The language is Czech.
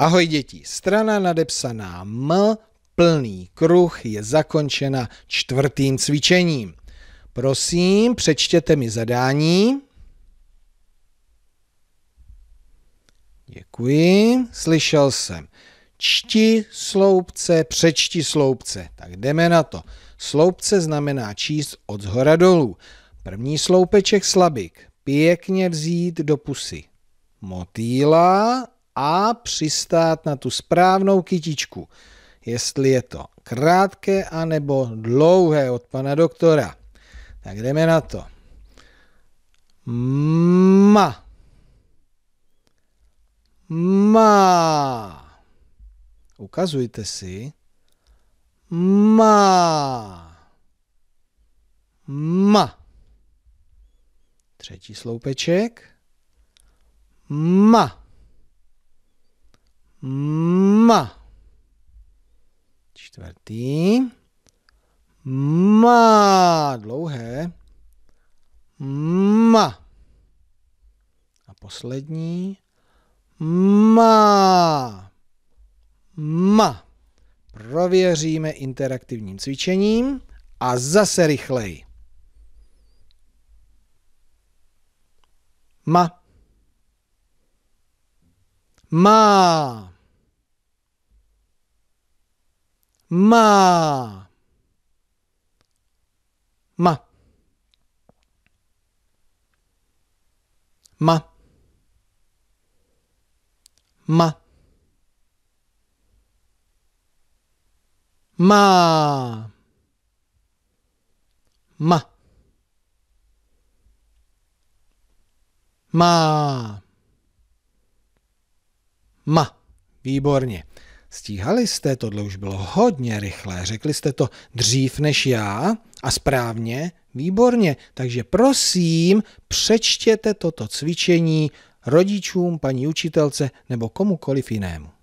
Ahoj děti, strana nadepsaná M, plný kruh, je zakončena čtvrtým cvičením. Prosím, přečtěte mi zadání. Děkuji, slyšel jsem. Čti sloupce, přečti sloupce. Tak jdeme na to. Sloupce znamená číst od zhora dolů. První sloupeček slabik. Pěkně vzít do pusy. Motýla a přistát na tu správnou kytičku, jestli je to krátké anebo dlouhé od pana doktora. Tak jdeme na to. Ma. Má. Ukazujte si. Má. Ma. Třetí sloupeček. Ma ma. Čtvrtý. Ma. Dlouhé. Ma. A poslední. Ma. Ma. Prověříme interaktivním cvičením a zase rychleji. Ma. Ma. ma ma ma ma ma ma ma ma Vibornie Stíhali jste, tohle už bylo hodně rychlé, řekli jste to dřív než já a správně, výborně. Takže prosím, přečtěte toto cvičení rodičům, paní učitelce nebo komukoliv jinému.